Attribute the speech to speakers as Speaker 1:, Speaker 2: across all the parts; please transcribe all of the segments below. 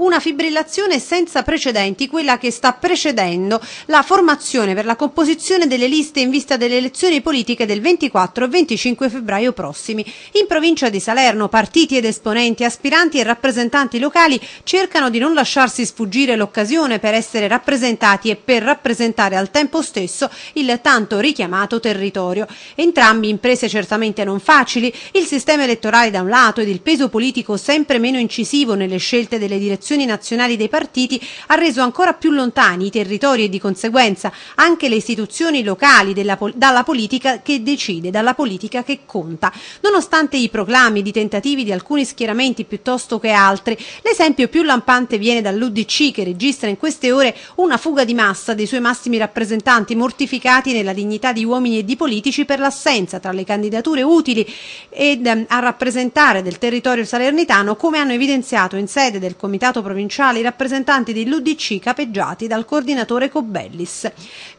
Speaker 1: una fibrillazione senza precedenti, quella che sta precedendo la formazione per la composizione delle liste in vista delle elezioni politiche del 24 e 25 febbraio prossimi. In provincia di Salerno partiti ed esponenti, aspiranti e rappresentanti locali cercano di non lasciarsi sfuggire l'occasione per essere rappresentati e per rappresentare al tempo stesso il tanto richiamato territorio. Entrambi imprese certamente non facili, il sistema elettorale da un lato ed il peso politico sempre meno incisivo nelle scelte delle direzioni associazioni nazionali dei partiti ha reso ancora più lontani i territori e di conseguenza anche le istituzioni locali della, dalla politica che decide, dalla politica che conta. Nonostante i proclami di tentativi di alcuni schieramenti piuttosto che altri, l'esempio più lampante viene dall'UDC che registra in queste ore una fuga di massa dei suoi massimi rappresentanti mortificati nella dignità di uomini e di politici per l'assenza tra le candidature utili ed ehm, a rappresentare del territorio salernitano come hanno evidenziato in sede del Comitato Comitato Provinciale i rappresentanti dell'UDC capeggiati dal coordinatore Cobellis.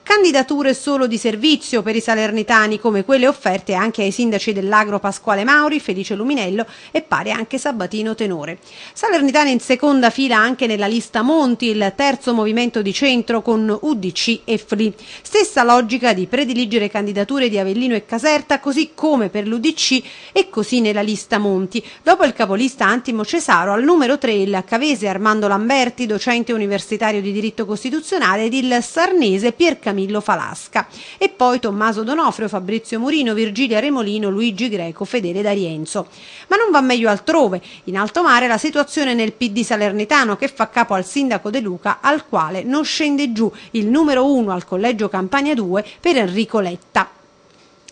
Speaker 1: Candidature solo di servizio per i salernitani come quelle offerte anche ai sindaci dell'Agro Pasquale Mauri, Felice Luminello e pare anche Sabatino Tenore. Salernitani in seconda fila anche nella lista Monti, il terzo movimento di centro con UDC e FLI. Stessa logica di prediligere candidature di Avellino e Caserta così come per l'UDC e così nella lista Monti. Dopo il capolista Antimo Cesaro al numero 3 il Cavese Armando Lamberti, docente universitario di diritto costituzionale, ed il sarnese Pier Camillo Falasca. E poi Tommaso Donofrio, Fabrizio Murino, Virgilia Remolino, Luigi Greco, Fedele D'Arienzo. Ma non va meglio altrove. In alto mare la situazione nel PD salernitano che fa capo al sindaco De Luca, al quale non scende giù il numero uno al collegio Campania 2 per Enrico Letta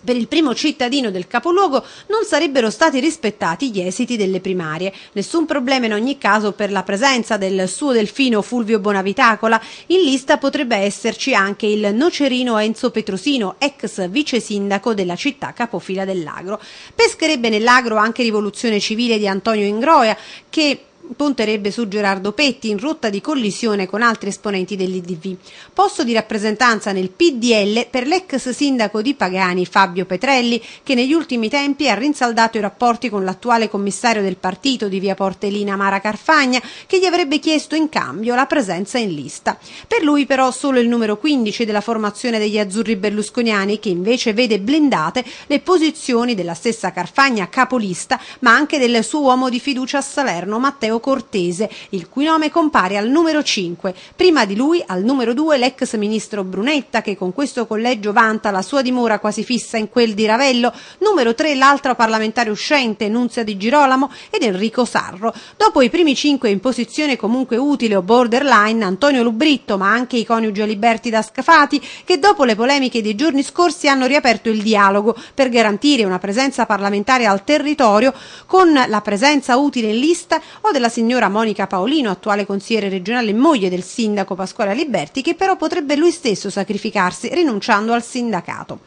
Speaker 1: per il primo cittadino del capoluogo non sarebbero stati rispettati gli esiti delle primarie. Nessun problema in ogni caso per la presenza del suo delfino Fulvio Bonavitacola. In lista potrebbe esserci anche il nocerino Enzo Petrosino, ex vice sindaco della città capofila dell'Agro. Pescherebbe nell'Agro anche Rivoluzione Civile di Antonio Ingroia, che punterebbe su Gerardo Petti in rotta di collisione con altri esponenti dell'IDV. Posto di rappresentanza nel PDL per l'ex sindaco di Pagani Fabio Petrelli che negli ultimi tempi ha rinsaldato i rapporti con l'attuale commissario del partito di Via Portelina Mara Carfagna che gli avrebbe chiesto in cambio la presenza in lista. Per lui però solo il numero 15 della formazione degli azzurri berlusconiani che invece vede blindate le posizioni della stessa Carfagna capolista ma anche del suo uomo di fiducia a Salerno Matteo Cortese, il cui nome compare al numero 5. Prima di lui, al numero 2, l'ex ministro Brunetta, che con questo collegio vanta la sua dimora quasi fissa in quel di Ravello, numero 3 l'altro parlamentare uscente, Nunzia Di Girolamo, ed Enrico Sarro. Dopo i primi 5 in posizione comunque utile o borderline, Antonio Lubritto, ma anche i coniugi Oliberti da Scafati, che dopo le polemiche dei giorni scorsi hanno riaperto il dialogo per garantire una presenza parlamentare al territorio con la presenza utile in lista o della la signora Monica Paolino, attuale consigliere regionale e moglie del sindaco Pasquale Aliberti, che però potrebbe lui stesso sacrificarsi rinunciando al sindacato.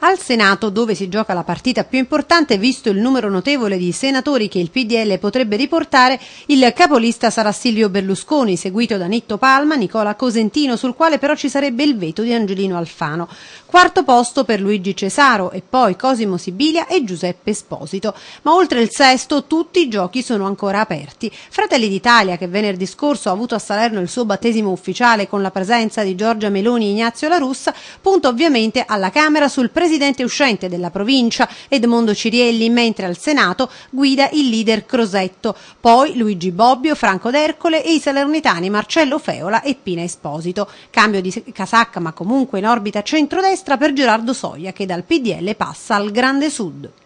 Speaker 1: Al Senato, dove si gioca la partita più importante, visto il numero notevole di senatori che il PDL potrebbe riportare, il capolista sarà Silvio Berlusconi, seguito da Nitto Palma, Nicola Cosentino, sul quale però ci sarebbe il veto di Angelino Alfano. Quarto posto per Luigi Cesaro e poi Cosimo Sibilia e Giuseppe Esposito. Ma oltre il sesto, tutti i giochi sono ancora aperti. Fratelli d'Italia, che venerdì scorso ha avuto a Salerno il suo battesimo ufficiale con la presenza di Giorgia Meloni e Ignazio La Russa, punta ovviamente alla Camera sul presidente presidente uscente della provincia Edmondo Cirielli, mentre al Senato guida il leader Crosetto, poi Luigi Bobbio, Franco D'Ercole e i salernitani Marcello Feola e Pina Esposito. Cambio di casacca ma comunque in orbita centrodestra per Gerardo Soia che dal PDL passa al Grande Sud.